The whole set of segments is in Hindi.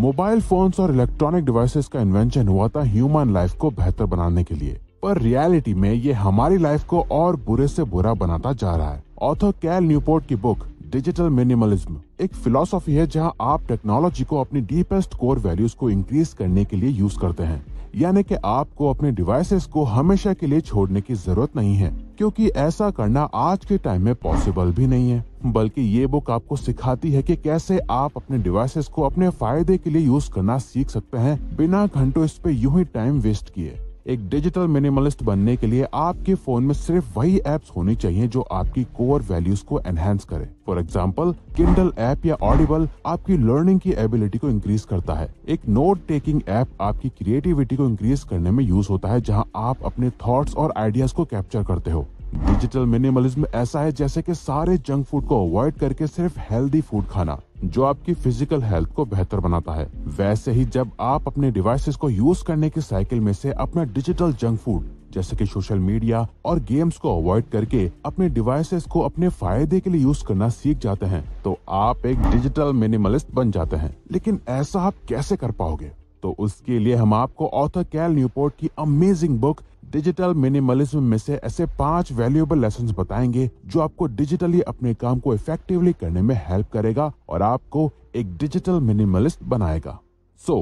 मोबाइल फोन्स और इलेक्ट्रॉनिक डिवाइसेस का इन्वेंशन हुआ था ह्यूमन लाइफ को बेहतर बनाने के लिए पर रियलिटी में ये हमारी लाइफ को और बुरे से बुरा बनाता जा रहा है ऑथर कैल न्यूपोर्ट की बुक डिजिटल मिनिमलिज्म एक फिलोसॉफी है जहां आप टेक्नोलॉजी को अपनी डीपेस्ट कोर वैल्यूज को इंक्रीज करने के लिए यूज करते हैं यानी कि आपको अपने डिवाइसेस को हमेशा के लिए छोड़ने की जरूरत नहीं है क्योंकि ऐसा करना आज के टाइम में पॉसिबल भी नहीं है बल्कि ये बुक आपको सिखाती है कि कैसे आप अपने डिवाइसेस को अपने फायदे के लिए यूज करना सीख सकते हैं बिना घंटों इस पे यूं ही टाइम वेस्ट किए एक डिजिटल मिनिमलिस्ट बनने के लिए आपके फोन में सिर्फ वही एप्स होनी चाहिए जो आपकी कोर वैल्यूज को एनहेंस करे फॉर एग्जाम्पल किंडल ऐप या ऑडिबल आपकी लर्निंग की एबिलिटी को इंक्रीज करता है एक नोट टेकिंग ऐप आपकी क्रिएटिविटी को इंक्रीज करने में यूज होता है जहाँ आप अपने थॉट्स और आइडियाज को कैप्चर करते हो डिजिटल मिनिमलिज्म ऐसा है जैसे कि सारे जंक फूड को अवॉइड करके सिर्फ हेल्दी फूड खाना जो आपकी फिजिकल हेल्थ को बेहतर बनाता है वैसे ही जब आप अपने डिवाइसेस को यूज करने की साइकिल में से अपना डिजिटल जंक फूड जैसे कि सोशल मीडिया और गेम्स को अवॉइड करके अपने डिवाइसेस को अपने फायदे के लिए यूज करना सीख जाते हैं तो आप एक डिजिटल मिनिमलिस्ट बन जाते हैं लेकिन ऐसा आप कैसे कर पाओगे तो उसके लिए हम आपको ऑथर कैल न्यूपोर्ट की अमेजिंग बुक डिजिटल मिनिमलिज्म में से ऐसे पांच वैल्यूएबल लेसन बताएंगे जो आपको डिजिटली अपने काम को इफेक्टिवली करने में हेल्प करेगा और आपको एक डिजिटल मिनिमलिस्ट बनाएगा so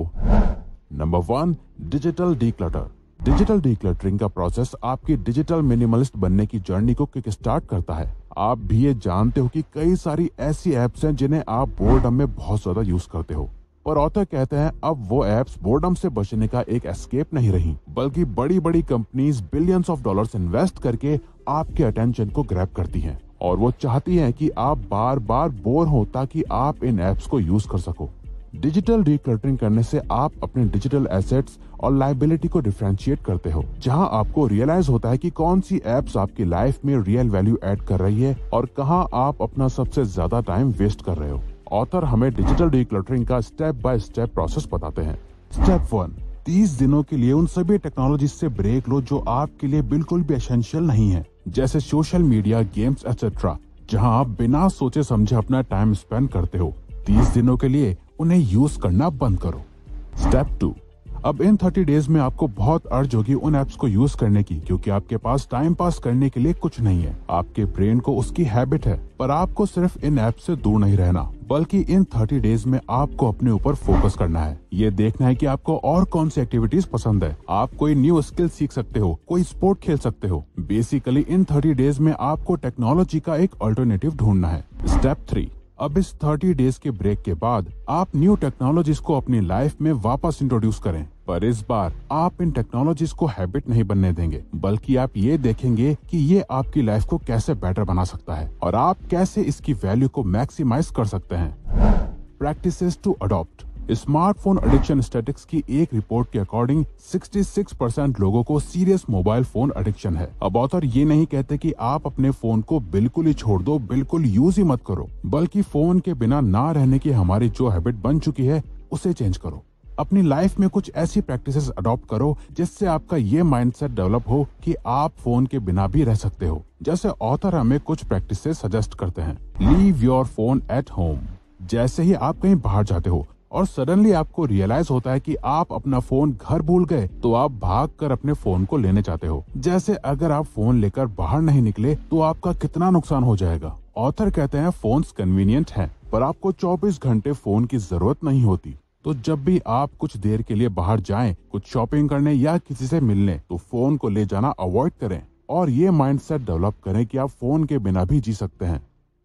number one digital declutter digital decluttering का प्रोसेस आपकी डिजिटल मिनिमलिस्ट बनने की जर्नी को किक स्टार्ट करता है आप भी ये जानते हो कि कई सारी ऐसी एप्स हैं जिन्हें आप बोर्ड में बहुत ज्यादा यूज करते हो और ऑथर कहते हैं अब वो एप्स बोर्डम से बचने का एक एस्केप नहीं रही बल्कि बड़ी बड़ी companies billions of dollars invest करके आपके अटेंशन को ग्रैप करती हैं और वो चाहती हैं कि आप बार बार बोर हो ताकि आप इन एप्स को यूज कर सको डिजिटल रिकर्टरिंग करने से आप अपने डिजिटल एसेट्स और लाइबिलिटी को डिफ्रेंशिएट करते हो जहां आपको रियलाइज होता है कि कौन सी एप्स आपकी लाइफ में रियल वैल्यू ऐड कर रही है और कहां आप अपना सबसे ज्यादा टाइम वेस्ट कर रहे हो ऑथर हमें डिजिटल डिक्लटरिंग का स्टेप बाय स्टेप प्रोसेस बताते हैं स्टेप वन तीस दिनों के लिए उन सभी टेक्नोलॉजी से ब्रेक लो जो आपके लिए बिल्कुल भी एसेंशियल नहीं है जैसे सोशल मीडिया गेम्स एक्सेट्रा जहां आप बिना सोचे समझे अपना टाइम स्पेंड करते हो तीस दिनों के लिए उन्हें यूज करना बंद करो स्टेप टू अब इन थर्टी डेज में आपको बहुत अर्ज होगी उन एप्स को यूज करने की क्योंकि आपके पास टाइम पास करने के लिए कुछ नहीं है आपके ब्रेन को उसकी हैबिट है पर आपको सिर्फ इन ऐप से दूर नहीं रहना बल्कि इन 30 डेज में आपको अपने ऊपर फोकस करना है ये देखना है कि आपको और कौन सी एक्टिविटीज पसंद है आप कोई न्यू स्किल सीख सकते हो कोई स्पोर्ट खेल सकते हो बेसिकली इन 30 डेज में आपको टेक्नोलॉजी का एक अल्टरनेटिव ढूंढना है स्टेप थ्री अब इस 30 डेज के ब्रेक के बाद आप न्यू टेक्नोलॉजीज को अपनी लाइफ में वापस इंट्रोड्यूस करें पर इस बार आप इन टेक्नोलॉजीज को हैबिट नहीं बनने देंगे बल्कि आप ये देखेंगे कि ये आपकी लाइफ को कैसे बेटर बना सकता है और आप कैसे इसकी वैल्यू को मैक्सिमाइज कर सकते हैं practice to adopt smartphone addiction statistics की एक रिपोर्ट के अकॉर्डिंग 66 परसेंट लोगो को सीरियस मोबाइल फोन एडिक्शन है अब ऑथर ये नहीं कहते कि आप अपने फोन को बिल्कुल ही छोड़ दो बिल्कुल यूज ही मत करो बल्कि फोन के बिना ना रहने की हमारी जो हैबिट बन चुकी है उसे चेंज करो अपनी लाइफ में कुछ ऐसी प्रैक्टिसेस अडॉप्ट करो जिससे आपका ये माइंडसेट डेवलप हो कि आप फोन के बिना भी रह सकते हो जैसे ऑथर हमें कुछ प्रैक्टिसेस सजेस्ट करते हैं leave your phone at home जैसे ही आप कहीं बाहर जाते हो और सडनली आपको रियलाइज होता है कि आप अपना फोन घर भूल गए तो आप भाग कर अपने फोन को लेने जाते हो जैसे अगर आप फोन लेकर बाहर नहीं निकले तो आपका कितना नुकसान हो जाएगा ऑथर कहते हैं फोन कन्वीनियंट है पर आपको 24 घंटे फोन की जरूरत नहीं होती तो जब भी आप कुछ देर के लिए बाहर जाएं, कुछ शॉपिंग करने या किसी से मिलने तो फोन को ले जाना अवॉइड करें और ये माइंडसेट डेवलप करें कि आप फोन के बिना भी जी सकते हैं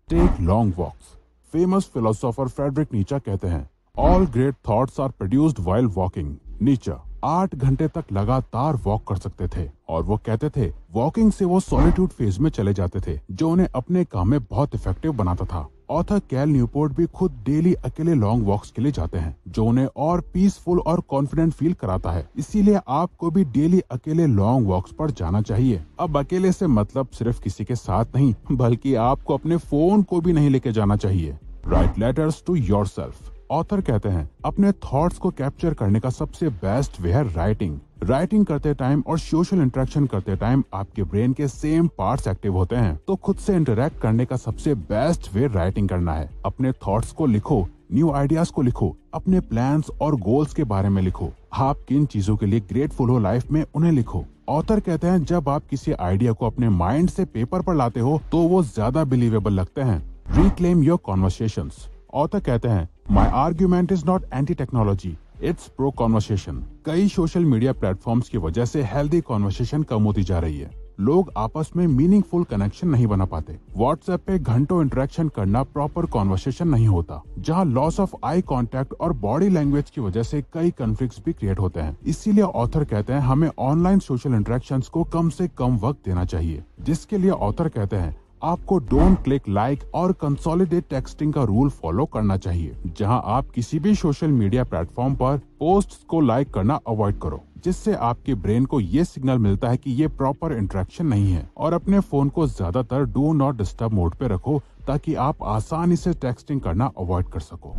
take long walks famous philosopher Friedrich Nietzsche कहते हैं all great thoughts are produced while walking Nietzsche आठ घंटे तक लगातार वॉक कर सकते थे और वो कहते थे वॉकिंग से वो सॉलिट्यूड फेज में चले जाते थे जो उन्हें अपने काम में बहुत इफेक्टिव बनाता था ऑथर कैल न्यूपोर्ट भी खुद डेली अकेले लॉन्ग वॉक्स के लिए जाते हैं जो उन्हें और पीसफुल और कॉन्फिडेंट फील कराता है इसीलिए आपको भी डेली अकेले लॉन्ग वॉक्स पर जाना चाहिए अब अकेले से मतलब सिर्फ किसी के साथ नहीं बल्कि आपको अपने फोन को भी नहीं लेके जाना चाहिए write letters to yourself author कहते हैं अपने थॉट्स को कैप्चर करने का सबसे बेस्ट वे है राइटिंग राइटिंग करते टाइम और सोशल इंटरेक्शन करते टाइम आपके ब्रेन के सेम पार्ट्स एक्टिव होते हैं तो खुद से इंटरेक्ट करने का सबसे बेस्ट वे राइटिंग करना है अपने थॉट्स को लिखो न्यू आइडियाज को लिखो अपने प्लान्स और गोल्स के बारे में लिखो आप किन चीजों के लिए ग्रेटफुल हो लाइफ में उन्हें लिखो ऑथर कहते हैं जब आप किसी आइडिया को अपने माइंड से पेपर पर लाते हो तो वो ज्यादा बिलीवेबल लगते हैं रिक्लेम योर कॉन्वर्सेशन ऑथर कहते हैं my argument is not anti technology it's pro conversation कई सोशल मीडिया प्लेटफॉर्म्स की वजह से हेल्दी कॉन्वर्सेशन कम होती जा रही है लोग आपस में मीनिंगफुल कनेक्शन नहीं बना पाते व्हाट्सएप पे घंटों इंटरेक्शन करना प्रॉपर कॉन्वर्सेशन नहीं होता जहाँ लॉस ऑफ आई कांटेक्ट और बॉडी लैंग्वेज की वजह से कई कन्फ्लिक्ट भी क्रिएट होते हैं इसीलिए ऑथर कहते हैं हमें ऑनलाइन सोशल इंटरेक्शन को कम से कम वक्त देना चाहिए जिसके लिए ऑथर कहते हैं आपको डोंट क्लिक लाइक और कंसोलिडेट टेक्सटिंग का रूल फॉलो करना चाहिए जहां आप किसी भी सोशल मीडिया प्लेटफॉर्म पर पोस्ट को लाइक करना अवॉइड करो जिससे आपके ब्रेन को ये सिग्नल मिलता है कि ये प्रॉपर इंट्रेक्शन नहीं है और अपने फोन को ज्यादातर डू नॉट डिस्टर्ब मोड पे रखो ताकि आप आसानी से टेक्सटिंग करना अवॉइड कर सको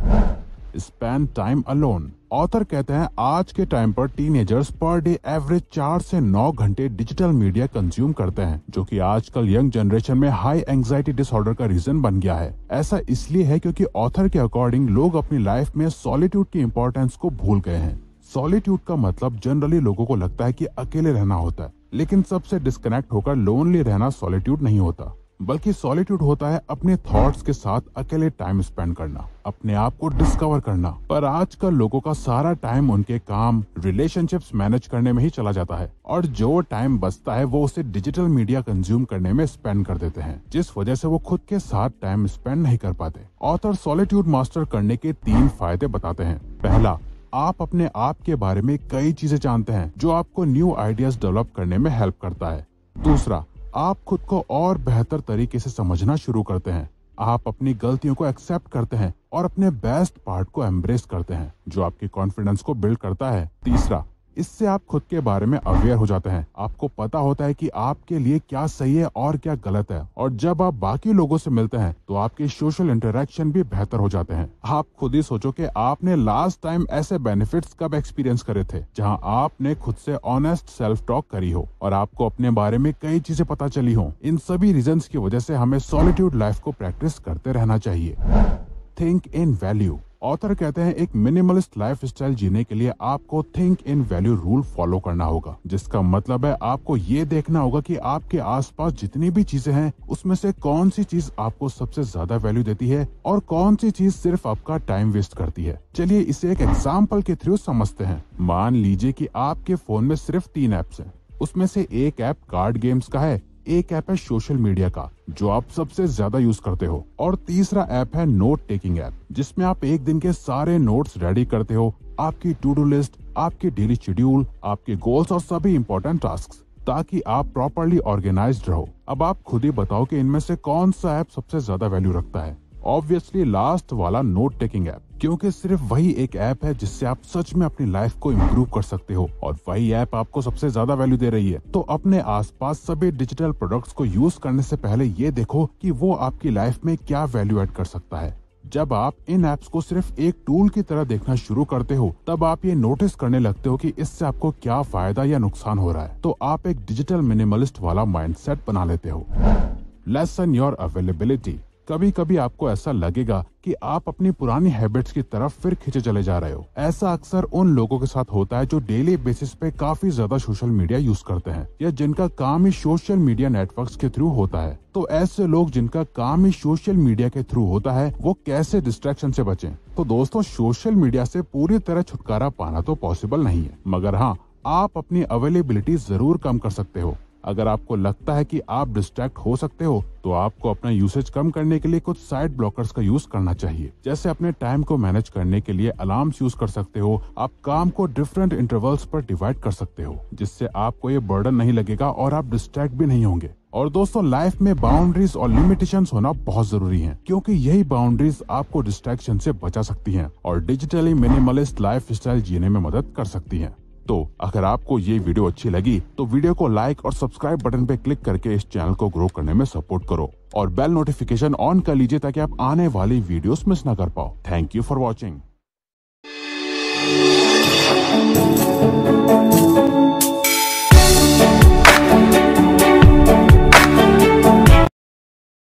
स्पेन टाइम अलोन ऑथर कहते हैं आज के टाइम पर टीनेजर्स पर डे एवरेज चार से नौ घंटे डिजिटल मीडिया कंज्यूम करते हैं जो कि आजकल यंग जनरेशन में हाई एंजाइटी डिसऑर्डर का रीजन बन गया है ऐसा इसलिए है क्योंकि ऑथर के अकॉर्डिंग लोग अपनी लाइफ में सॉलिट्यूड की इम्पोर्टेंस को भूल गए हैं सॉलिट्यूड का मतलब जनरली लोगों को लगता है कि अकेले रहना होता है लेकिन सबसे डिस्कनेक्ट होकर लोनली रहना सॉलिट्यूड नहीं होता बल्कि सॉलिट्यूड होता है अपने थॉट्स के साथ अकेले टाइम स्पेंड करना अपने आप को डिस्कवर करना पर आजकल लोगों का सारा टाइम उनके काम रिलेशनशिप्स मैनेज करने में ही चला जाता है और जो टाइम बचता है वो उसे डिजिटल मीडिया कंज्यूम करने में स्पेंड कर देते हैं जिस वजह से वो खुद के साथ टाइम स्पेंड नहीं कर पाते ऑथर सॉलिट्यूड मास्टर करने के तीन फायदे बताते हैं पहला आप अपने आप के बारे में कई चीजें जानते हैं जो आपको न्यू आइडियाज डेवलप करने में हेल्प करता है दूसरा आप खुद को और बेहतर तरीके से समझना शुरू करते हैं आप अपनी गलतियों को एक्सेप्ट करते हैं और अपने बेस्ट पार्ट को एम्ब्रेस करते हैं जो आपके कॉन्फिडेंस को बिल्ड करता है तीसरा इससे आप खुद के बारे में अवेयर हो जाते हैं आपको पता होता है कि आपके लिए क्या सही है और क्या गलत है और जब आप बाकी लोगों से मिलते हैं तो आपके सोशल इंटरेक्शन भी बेहतर हो जाते हैं आप खुद ही सोचो कि आपने लास्ट टाइम ऐसे बेनिफिट्स कब एक्सपीरियंस करे थे जहां आपने खुद से ऑनेस्ट सेल्फ टॉक करी हो और आपको अपने बारे में कई चीजें पता चली हो इन सभी रीजन की वजह से हमें सॉलिट्यूड लाइफ को प्रैक्टिस करते रहना चाहिए थिंक इन वैल्यू ऑथर कहते हैं एक मिनिमलिस्ट लाइफ स्टाइल जीने के लिए आपको think in value rule follow करना होगा जिसका मतलब है आपको ये देखना होगा कि आपके आसपास जितनी भी चीजें हैं उसमें से कौन सी चीज आपको सबसे ज्यादा वैल्यू देती है और कौन सी चीज सिर्फ आपका टाइम वेस्ट करती है चलिए इसे एक एग्जाम्पल के थ्रू समझते हैं मान लीजिए की आपके फोन में सिर्फ तीन एप्स है उसमें से एक ऐप कार्ड गेम्स का है एक ऐप है सोशल मीडिया का जो आप सबसे ज्यादा यूज करते हो और तीसरा ऐप है नोट टेकिंग ऐप जिसमें आप एक दिन के सारे नोट्स रेडी करते हो आपकी टू डू लिस्ट आपके डेली शेड्यूल आपके गोल्स और सभी इम्पोर्टेंट टास्क ताकि आप प्रॉपरली ऑर्गेनाइज रहो अब आप खुद ही बताओ कि इनमें से कौन सा ऐप सबसे ज्यादा वैल्यू रखता है ऑब्वियसली लास्ट वाला नोट टेकिंग ऐप क्योंकि सिर्फ वही एक ऐप है जिससे आप सच में अपनी लाइफ को इम्प्रूव कर सकते हो और वही ऐप आपको सबसे ज्यादा वैल्यू दे रही है तो अपने आसपास सभी डिजिटल प्रोडक्ट्स को यूज करने से पहले ये देखो कि वो आपकी लाइफ में क्या वैल्यू एड कर सकता है जब आप इन ऐप्स को सिर्फ एक टूल की तरह देखना शुरू करते हो तब आप ये नोटिस करने लगते हो कि इससे आपको क्या फायदा या नुकसान हो रहा है तो आप एक डिजिटल मिनिमलिस्ट वाला माइंडसेट बना लेते हो लेसन योर अवेलेबिलिटी कभी कभी आपको ऐसा लगेगा कि आप अपनी पुरानी हैबिट्स की तरफ फिर खींचे चले जा रहे हो ऐसा अक्सर उन लोगों के साथ होता है जो डेली बेसिस पे काफी ज्यादा सोशल मीडिया यूज करते हैं या जिनका काम ही सोशल मीडिया नेटवर्क के थ्रू होता है तो ऐसे लोग जिनका काम ही सोशल मीडिया के थ्रू होता है वो कैसे डिस्ट्रैक्शन से बचे तो दोस्तों सोशल मीडिया से पूरी तरह छुटकारा पाना तो पॉसिबल नहीं है मगर हाँ आप अपनी अवेलेबिलिटी जरूर कम कर सकते हो अगर आपको लगता है कि आप डिस्ट्रैक्ट हो सकते हो तो आपको अपना यूसेज कम करने के लिए कुछ साइड ब्लॉकर्स का यूज करना चाहिए जैसे अपने टाइम को मैनेज करने के लिए अलार्म यूज कर सकते हो आप काम को डिफरेंट इंटरवल्स पर डिवाइड कर सकते हो जिससे आपको ये बर्डन नहीं लगेगा और आप डिस्ट्रैक्ट भी नहीं होंगे और दोस्तों लाइफ में बाउंड्रीज और लिमिटेशंस होना बहुत जरूरी है क्योंकि यही बाउंड्रीज आपको डिस्ट्रैक्शन से बचा सकती हैं और डिजिटली मिनिमलिस्ट लाइफ स्टाइल जीने में मदद कर सकती हैं दोस्तों अगर आपको ये वीडियो अच्छी लगी तो वीडियो को लाइक और सब्सक्राइब बटन पे क्लिक करके इस चैनल को ग्रो करने में सपोर्ट करो और बेल नोटिफिकेशन ऑन कर लीजिए ताकि आप आने वाली वीडियोस मिस ना कर पाओ थैंक यू फॉर वॉचिंग